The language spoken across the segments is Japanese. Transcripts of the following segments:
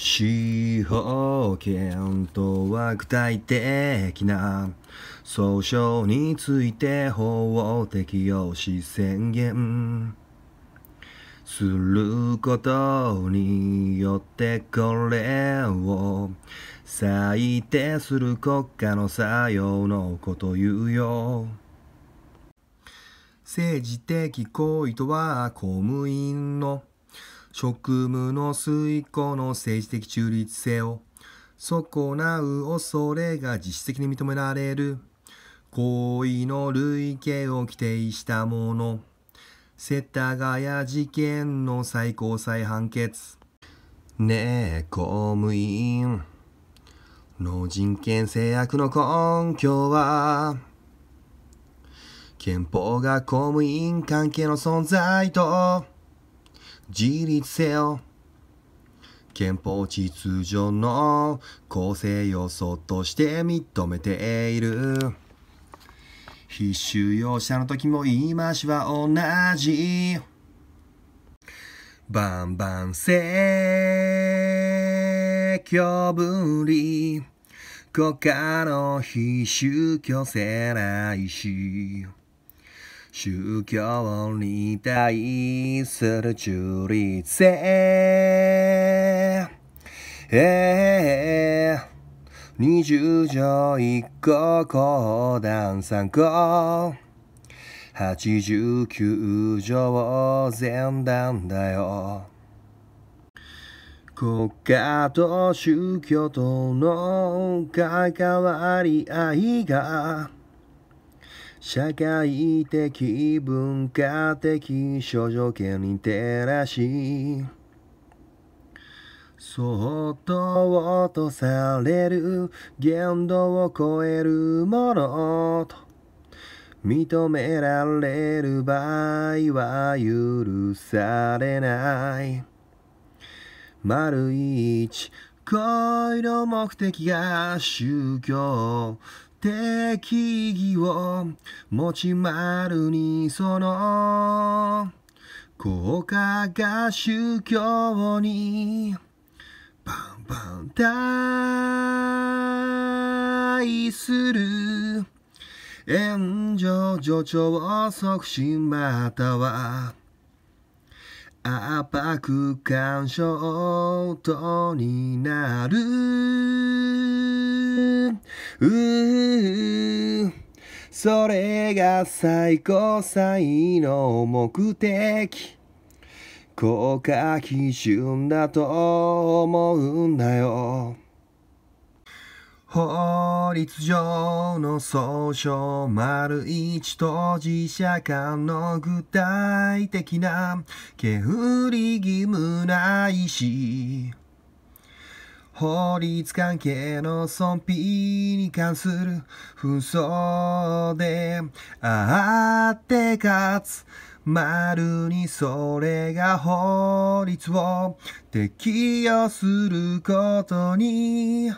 司法権とは具体的な訴訟について法を適用し宣言することによってこれを最低する国家の作用のこと言うよ政治的行為とは公務員の職務の遂行の政治的中立性を損なう恐れが実質的に認められる行為の類型を規定したもの世田谷事件の最高裁判決ねえ公務員の人権制約の根拠は憲法が公務員関係の存在と自立せよ憲法秩序の構成要素として認めている必修用者の時も言い回しは同じバンバン説教分離国家の非宗教せないし宗教に対する中立性、えー、20条1個公団3個89条前段だよ国家と宗教との関わり合いが社会的文化的諸条件に照らしそっとされる限度を超えるものと認められる場合は許されない丸一恋の目的が宗教適宜を持ち丸にその効果が宗教にバンバン対する援助助長促進または圧迫感ーとになるそれが最高裁の目的効果基準だと思うんだよ法律上の総称丸一当事者間の具体的な振り義務ないし法律関係の損否に関する紛争であってかつ丸にそれが法律を適用することに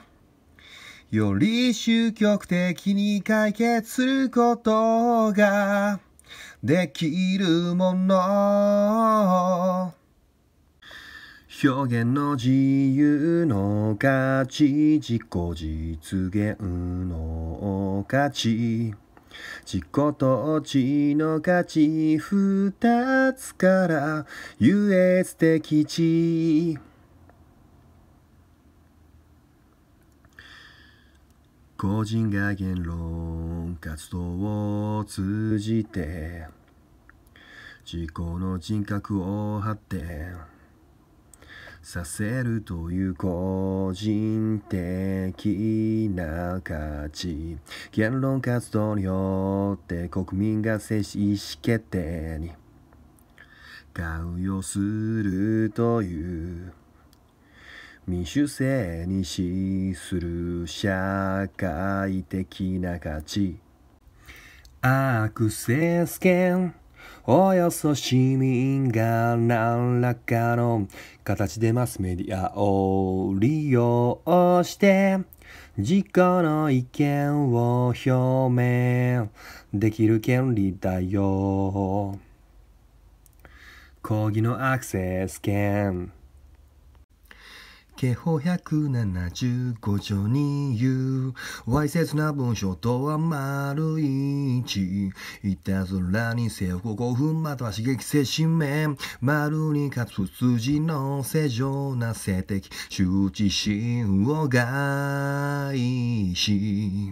より終局的に解決することができるもの表現の自由の価値自己実現の価値自己と治の価値二つから優越的地個人が言論活動を通じて自己の人格を発ってさせるという個人的な価値言論活動によって国民が政治意思決定に関与するという民主制に資する社会的な価値アクセス権およそ市民が何らかの形でマスメディアを利用して自己の意見を表明できる権利だよ抗議のアクセス権刑法175条に言うわいせつな文章とは丸一いたずらにせよ5分または刺激せしめ丸にかつ筋の正常な性的周知心を害し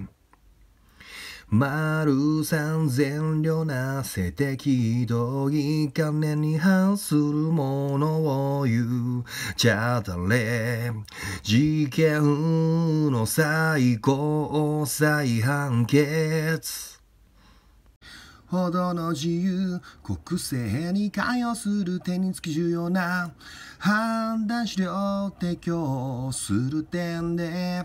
丸三善良な性的同意観念に反するものじゃあ誰事件の最高裁判決ほどの自由国政に関与する手につき重要な判断資料提供する点で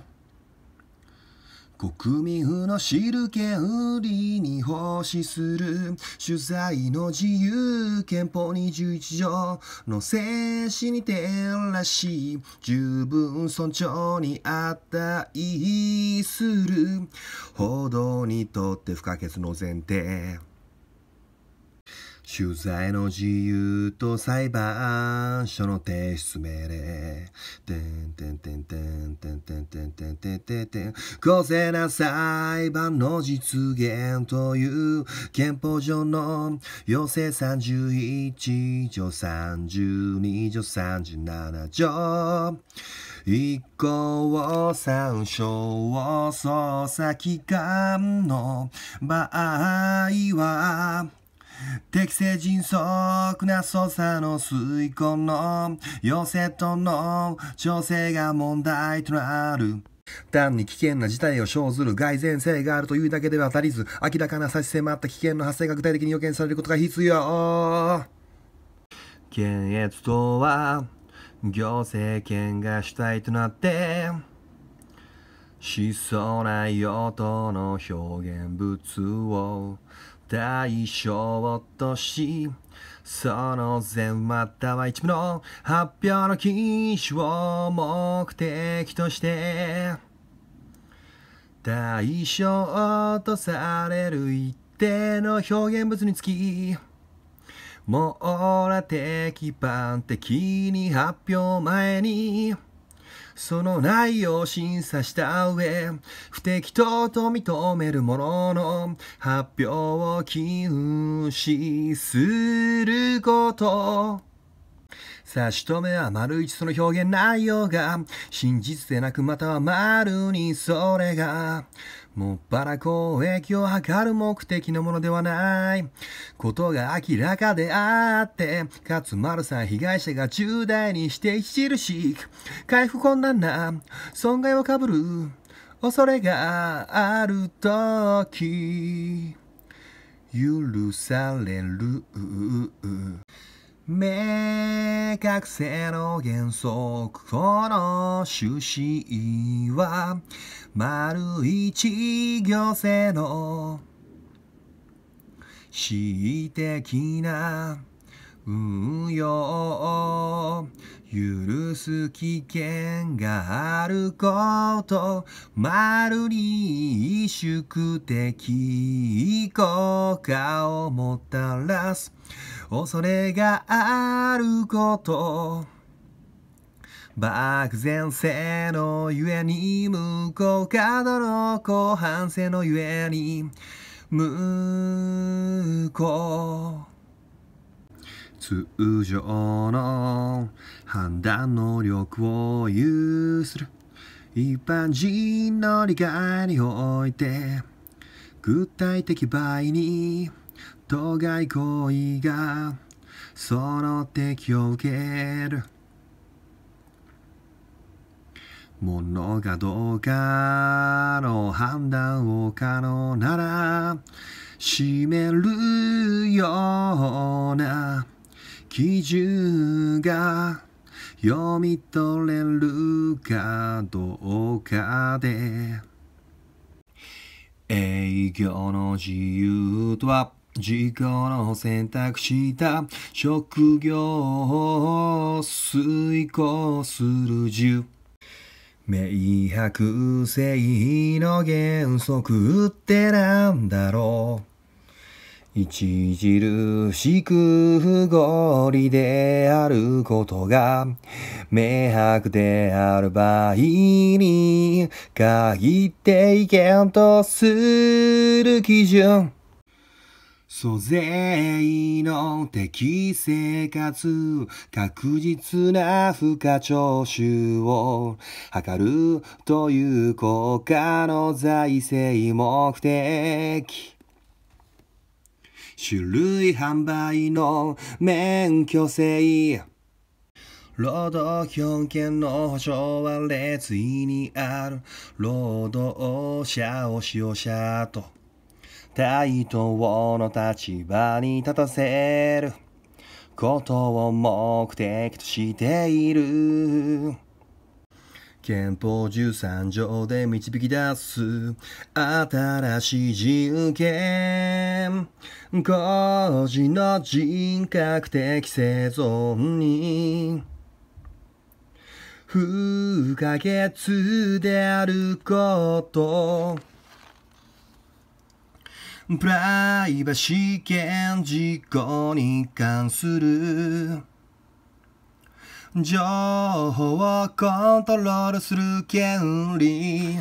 国民風の汁け売りに奉仕する取材の自由憲法21条の精神に照らし十分尊重に値する報道にとって不可欠の前提取材の自由と裁判所の提出命令。てんてんてんてんてんてんてんてんてんてんてん。公正な裁判の実現という憲法上の要請31条32条37条。以降参照捜査機関の場合は適正迅速な操作の遂行の要請との調整が問題となる。単に危険な事態を生ずる蓋然性があるというだけでは足りず、明らかな差し迫った危険の発生が具体的に予見されることが必要。検閲とは、行政権が主体となって、思想内容との表現物を対象としその前または一部の発表の禁止を目的として対象とされる一定の表現物につき網羅的般的に発表前にその内容を審査した上不適当と認めるものの発表を禁止すること差し止めは丸一その表現内容が真実でなくまたは丸にそれがもっぱら公益を図る目的のものではない。ことが明らかであって、かま丸さん被害者が重大にして著しく、回復困難な損害をかぶる恐れがあるとき、許される。明確性の原則この趣旨は丸一行政の恣意的な運用許す危険があることまるに萎縮的効果をもたらす恐れがあること漠然性のゆえに無効角の後半性のゆえに無効通常の判断能力を有する一般人の理解において具体的場合に当該行為がその敵を受けるものがどうかの判断を可能なら閉めるような基準が読み取れるかどうかで営業の自由とは自己の選択した職業を遂行する自由明白性の原則ってなんだろう著しく不合理であることが明白である場合に限って意見とする基準租税の適正かつ確実な付加徴収を図るという国家の財政目的種類販売の免許制労働基本権の保障は列位にある労働者を使用者と対等の立場に立たせることを目的としている憲法13条で導き出す新しい人権個人の人格的生存に不可欠であることプライバシー権事項に関する情報をコントロールする権利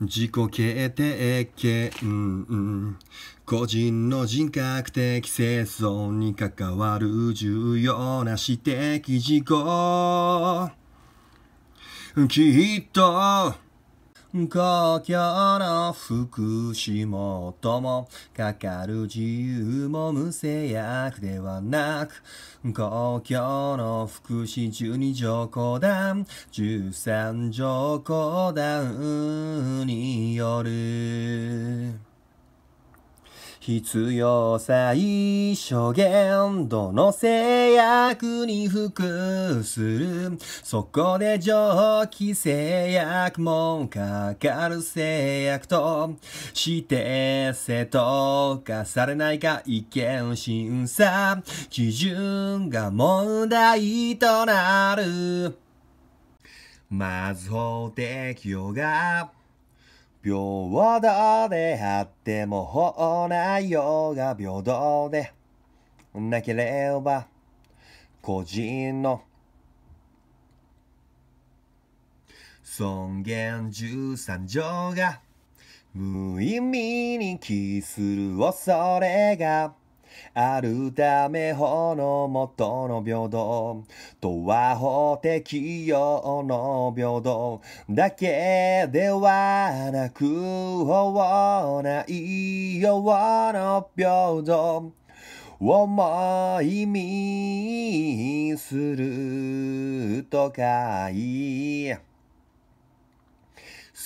自己決定権個人の人格的生存に関わる重要な私的事項きっと公共の福福島ともかかる自由も無制約ではなく公共の福祉十二条公団13条公団による必要最小限度の制約に服する。そこで上記制約もかかる制約として正当化されないか意見審査基準が問題となる。まず法適用が平等であっても法内容が平等でなければ個人の尊厳十三条が無意味に帰する恐れがあるため法の元の平等とは法的用の平等だけではなく法内用の平等思い味するとかい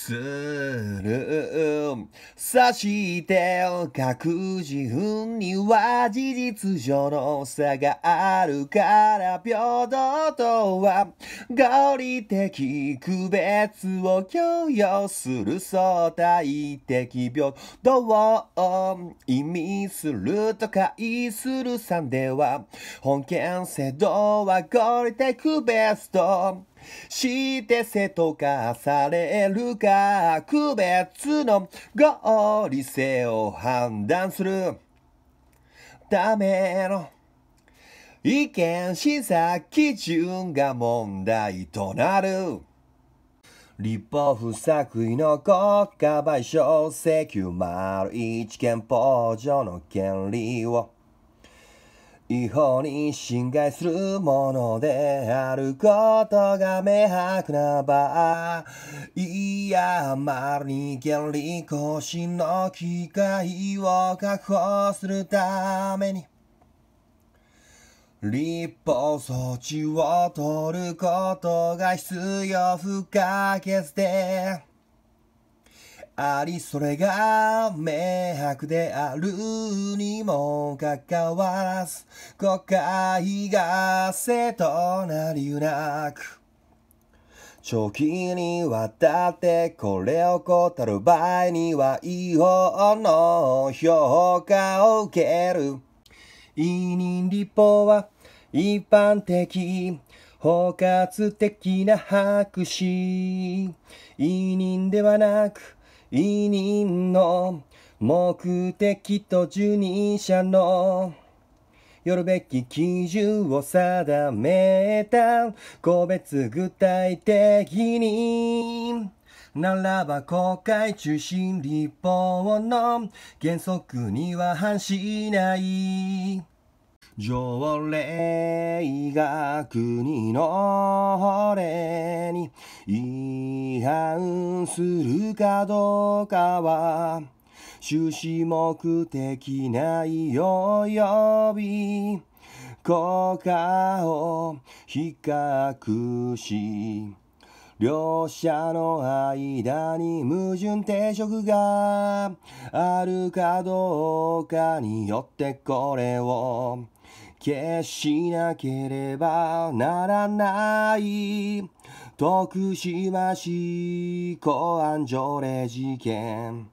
する。さして各自分には事実上の差があるから平等とは合理的区別を強要する相対的平等を意味すると解するんでは本件制度は合理的区別としてせとかされるか、区別の合理性を判断するための意見審査基準が問題となる。立法不作為の国家賠償請求丸一憲法上の権利を違法に侵害するものであることが明白な場合、いや、あまりに権利更新の機会を確保するために、立法措置を取ることが必要不可欠で、ありそれが明白であるにもかかわらず誤解がせとなりうなく長期にわたってこれを怠る場合には違法の評価を受ける。委任立法は一般的、包括的な白紙。委任ではなく、委任の目的と受任者のよるべき基準を定めた個別具体的にならば公開中心立法の原則には反しない条例が国の法令に違反するかどうかは終始目的内容及び効果を比較し両者の間に矛盾定食があるかどうかによってこれを消しなければならない徳島市公安条例事件